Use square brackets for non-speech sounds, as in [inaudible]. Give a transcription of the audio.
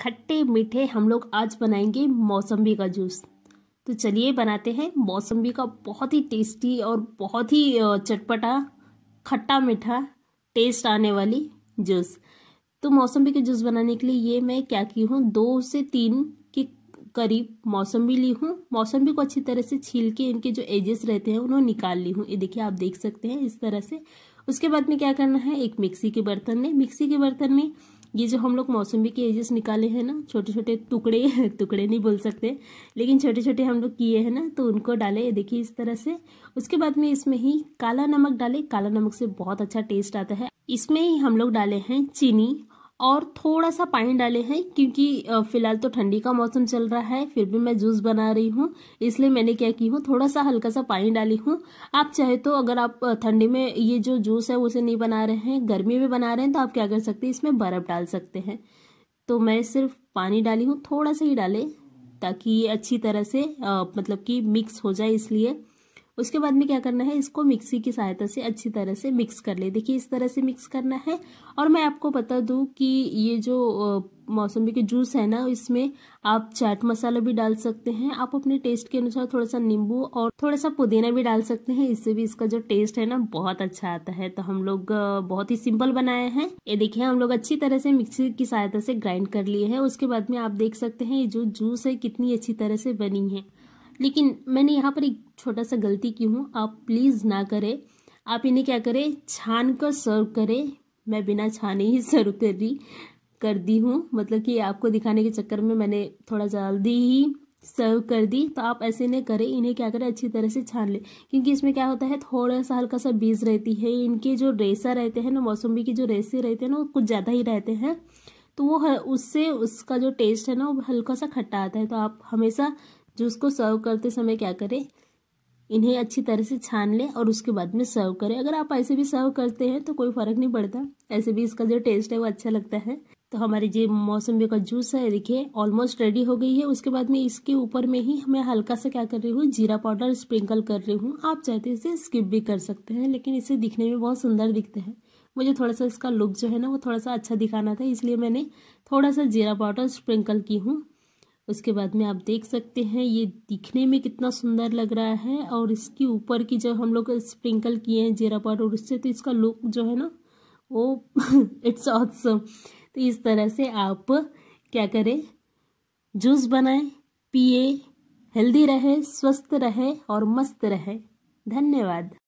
खट्टे मीठे हम लोग आज बनाएंगे मौसम्बी का जूस तो चलिए बनाते हैं मौसम्बी का बहुत ही टेस्टी और बहुत ही चटपटा खट्टा मीठा टेस्ट आने वाली जूस तो मौसम्बी का जूस बनाने के लिए ये मैं क्या की हूँ दो से तीन के करीब मौसम्बी ली हूँ मौसम्बी को अच्छी तरह से छील के इनके जो एजेस रहते हैं उन्हें निकाल ली हूँ ये देखिए आप देख सकते हैं इस तरह से उसके बाद में क्या करना है एक मिक्सी के बर्तन में मिक्सी के बर्तन में ये जो हम लोग मौसमी के एजेस निकाले हैं ना छोटे छोटे टुकड़े [laughs] टुकड़े नहीं बोल सकते लेकिन छोटे छोटे हम लोग किए हैं ना तो उनको डाले देखिए इस तरह से उसके बाद में इसमें ही काला नमक डाले काला नमक से बहुत अच्छा टेस्ट आता है इसमें ही हम लोग डाले हैं चीनी और थोड़ा सा पानी डाले हैं क्योंकि फिलहाल तो ठंडी का मौसम चल रहा है फिर भी मैं जूस बना रही हूँ इसलिए मैंने क्या की हूँ थोड़ा सा हल्का सा पानी डाली हूँ आप चाहे तो अगर आप ठंडी में ये जो जूस है उसे नहीं बना रहे हैं गर्मी में बना रहे हैं तो आप क्या कर सकते हैं इसमें बर्फ़ डाल सकते हैं तो मैं सिर्फ पानी डाली हूँ थोड़ा सा ही डाले ताकि ये अच्छी तरह से आ, मतलब कि मिक्स हो जाए इसलिए उसके बाद में क्या करना है इसको मिक्सी की सहायता से अच्छी तरह से मिक्स कर ले देखिए इस तरह से मिक्स करना है और मैं आपको बता दूं कि ये जो मौसमी के जूस है ना इसमें आप चाट मसाला भी डाल सकते हैं आप अपने टेस्ट के अनुसार थोड़ा सा नींबू और थोड़ा सा पुदीना भी डाल सकते हैं इससे भी इसका जो टेस्ट है ना बहुत अच्छा आता है तो हम लोग बहुत ही सिंपल बनाए हैं ये देखिए हम लोग अच्छी तरह से मिक्सी की सहायता से ग्राइंड कर लिए है उसके बाद में आप देख सकते हैं ये जो जूस है कितनी अच्छी तरह से बनी है लेकिन मैंने यहाँ पर एक छोटा सा गलती की हूँ आप प्लीज़ ना करें आप इन्हें क्या करें छान कर सर्व करें मैं बिना छाने ही सर्व कर रही कर दी हूँ मतलब कि आपको दिखाने के चक्कर में मैंने थोड़ा जल्दी ही सर्व कर दी तो आप ऐसे नहीं करें इन्हें क्या करें अच्छी तरह से छान लें क्योंकि इसमें क्या होता है थोड़ा सा हल्का सा बीज रहती है इनके जो रेसा रहते हैं ना मौसम्बी के जो रेसे रहते हैं ना वो कुछ ज़्यादा ही रहते हैं तो वो उससे उसका जो टेस्ट है ना वो हल्का सा खट्टा आता है तो आप हमेशा जूस को सर्व करते समय क्या करें इन्हें अच्छी तरह से छान लें और उसके बाद में सर्व करें अगर आप ऐसे भी सर्व करते हैं तो कोई फ़र्क नहीं पड़ता ऐसे भी इसका जो टेस्ट है वो अच्छा लगता है तो हमारे जो मौसमी का जूस है देखिए ऑलमोस्ट रेडी हो गई है उसके बाद में इसके ऊपर में ही मैं हल्का सा क्या कर रही हूँ जीरा पाउडर स्प्रिंकल कर रही हूँ आप चाहते तो इसे स्किप भी कर सकते हैं लेकिन इसे दिखने में बहुत सुंदर दिखते हैं मुझे थोड़ा सा इसका लुक जो है ना वो थोड़ा सा अच्छा दिखाना था इसलिए मैंने थोड़ा सा जीरा पाउडर स्प्रिंकल की हूँ उसके बाद में आप देख सकते हैं ये दिखने में कितना सुंदर लग रहा है और इसकी ऊपर की जब हम लोग स्प्रिंकल किए हैं जीरा पाउडर और उससे तो इसका लुक जो है ना वो इट्स [laughs] ऑसम तो इस तरह से आप क्या करें जूस बनाएं पिए हेल्दी रहे स्वस्थ रहे और मस्त रहे धन्यवाद